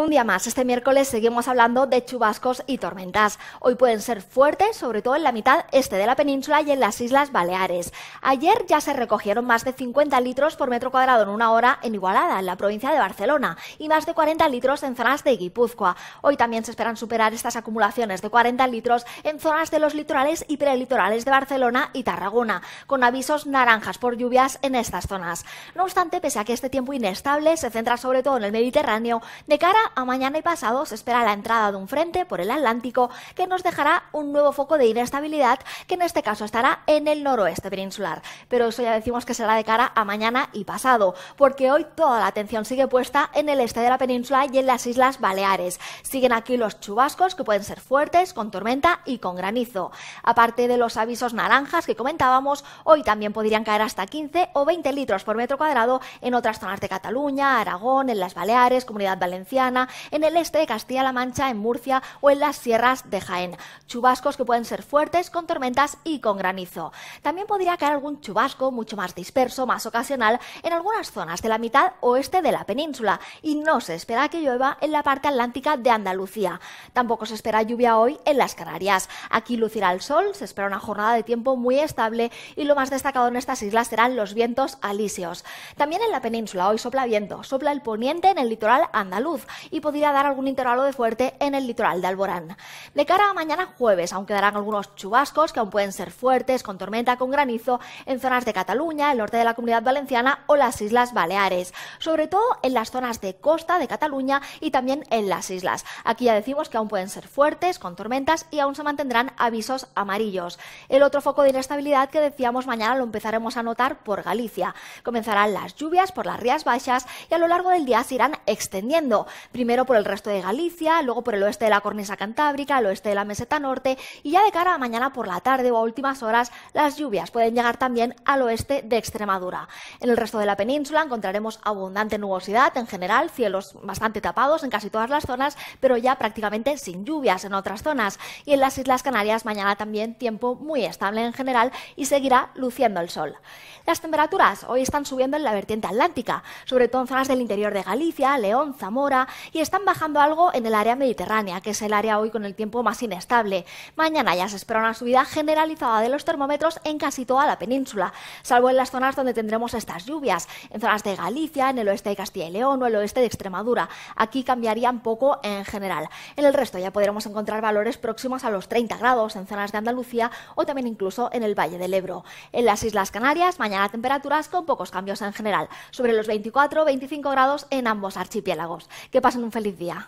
Un día más, este miércoles seguimos hablando de chubascos y tormentas. Hoy pueden ser fuertes, sobre todo en la mitad este de la península y en las Islas Baleares. Ayer ya se recogieron más de 50 litros por metro cuadrado en una hora en Igualada, en la provincia de Barcelona, y más de 40 litros en zonas de Guipúzcoa. Hoy también se esperan superar estas acumulaciones de 40 litros en zonas de los litorales y prelitorales de Barcelona y Tarragona, con avisos naranjas por lluvias en estas zonas. No obstante, pese a que este tiempo inestable se centra sobre todo en el Mediterráneo, de cara a mañana y pasado se espera la entrada de un frente por el Atlántico que nos dejará un nuevo foco de inestabilidad que en este caso estará en el noroeste peninsular. Pero eso ya decimos que será de cara a mañana y pasado, porque hoy toda la atención sigue puesta en el este de la península y en las Islas Baleares. Siguen aquí los chubascos que pueden ser fuertes, con tormenta y con granizo. Aparte de los avisos naranjas que comentábamos, hoy también podrían caer hasta 15 o 20 litros por metro cuadrado en otras zonas de Cataluña, Aragón, en las Baleares, Comunidad Valenciana, en el este de Castilla-La Mancha, en Murcia o en las sierras de Jaén. Chubascos que pueden ser fuertes, con tormentas y con granizo. También podría caer algún chubasco mucho más disperso, más ocasional, en algunas zonas de la mitad oeste de la península y no se espera que llueva en la parte atlántica de Andalucía. Tampoco se espera lluvia hoy en las Canarias. Aquí lucirá el sol, se espera una jornada de tiempo muy estable y lo más destacado en estas islas serán los vientos alisios. También en la península hoy sopla viento, sopla el poniente en el litoral andaluz y podría dar algún intervalo de fuerte en el litoral de Alborán. De cara a mañana jueves, aunque darán algunos chubascos que aún pueden ser fuertes, con tormenta, con granizo, en zonas de Cataluña, el norte de la comunidad valenciana o las Islas Baleares, sobre todo en las zonas de costa de Cataluña y también en las islas. Aquí ya decimos que aún pueden ser fuertes, con tormentas y aún se mantendrán avisos amarillos. El otro foco de inestabilidad que decíamos mañana lo empezaremos a notar por Galicia. Comenzarán las lluvias por las Rías Bajas... y a lo largo del día se irán extendiendo primero por el resto de Galicia, luego por el oeste de la cornisa cantábrica, el oeste de la meseta norte y ya de cara a mañana por la tarde o a últimas horas las lluvias pueden llegar también al oeste de Extremadura. En el resto de la península encontraremos abundante nubosidad en general, cielos bastante tapados en casi todas las zonas, pero ya prácticamente sin lluvias en otras zonas. Y en las Islas Canarias mañana también tiempo muy estable en general y seguirá luciendo el sol. Las temperaturas hoy están subiendo en la vertiente atlántica, sobre todo en zonas del interior de Galicia, León, Zamora y están bajando algo en el área mediterránea, que es el área hoy con el tiempo más inestable. Mañana ya se espera una subida generalizada de los termómetros en casi toda la península, salvo en las zonas donde tendremos estas lluvias, en zonas de Galicia, en el oeste de Castilla y León o el oeste de Extremadura. Aquí cambiarían poco en general. En el resto ya podremos encontrar valores próximos a los 30 grados en zonas de Andalucía o también incluso en el Valle del Ebro. En las Islas Canarias, mañana temperaturas con pocos cambios en general, sobre los 24-25 grados en ambos archipiélagos. Páscoa não vai dia.